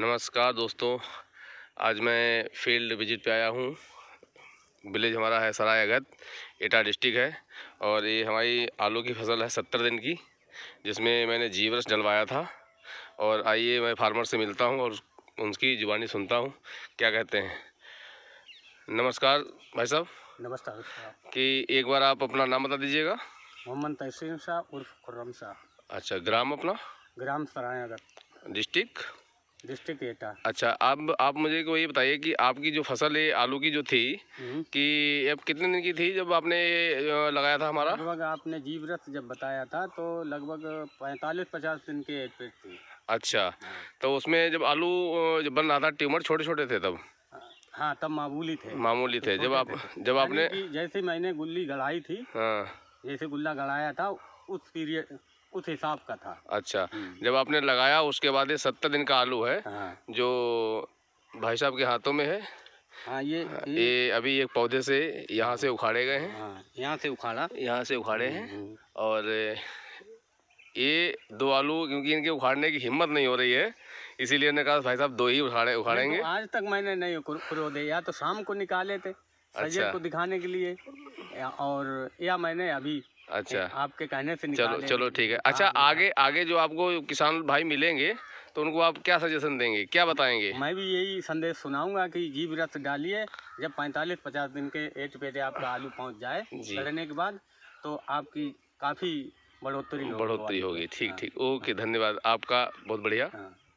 नमस्कार दोस्तों आज मैं फील्ड विजिट पे आया हूँ विलेज हमारा है सराय अगत एटा डिस्ट्रिक्ट है और ये हमारी आलू की फसल है सत्तर दिन की जिसमें मैंने जीवरस डलवाया था और आइए मैं फार्मर से मिलता हूँ और उनकी जुबानी सुनता हूँ क्या कहते हैं नमस्कार भाई साहब नमस्कार कि एक बार आप अपना नाम बता दीजिएगा मोहम्मद तहसीन शाह उर्फ खुर्रम शाह अच्छा ग्राम अपना ग्राम सराय अगत डिस्ट्रिक्ट डिस्ट्रिक्ट एटा अच्छा अब आप मुझे को ये बताइए कि आपकी जो फसल है आलू की जो थी हम्म। कि अब कितने दिन की थी जब आपने लगाया था हमारा लगभग आपने जीव रस जब बताया था तो लगभग पैंतालीस पचास दिन के एज पे थी अच्छा हाँ। तो उसमें जब आलू जब बन रहा था ट्यूमर छोटे छोटे थे तब हाँ तब मामूली थे मामूली थे तो जब आप जब आपने जैसे मैंने गुल्ली गढ़ाई थी हाँ। जैसे गुल्ला गढ़ाया था उस पीरियड उस हिसाब का था अच्छा हम्म। जब आपने लगाया उसके बाद ये सत्तर दिन का आलू है हाँ। जो भाई साहब के हाथों में है हाँ ये हाँ, ये अभी एक पौधे से यहाँ से उखाड़े गए हैं हाँ, यहाँ से उखाड़ा यहाँ से उखाड़े हैं हम्म, हम्म। और ये दो आलू क्योंकि इनके उखाड़ने की हिम्मत नहीं हो रही है इसीलिए ने कहा भाई साहब दो ही उखाड़े उखाड़ेंगे तो आज तक मैंने नहीं खुरोदे या तो शाम को निकाले थे अच्छा। को दिखाने के लिए और या मैंने अभी अच्छा आपके कहने से चलो चलो ठीक है अच्छा आगे आगे जो आपको किसान भाई मिलेंगे तो उनको आप क्या सजेशन देंगे क्या बताएंगे मैं भी यही संदेश सुनाऊंगा कि जीव रथ डालिए जब 45-50 दिन के एट पे आपका आलू पहुंच जाए लड़ने के बाद तो आपकी काफ़ी बढ़ोतरी बढ़ोतरी होगी ठीक हाँ। ठीक ओके हाँ। धन्यवाद आपका बहुत बढ़िया हाँ।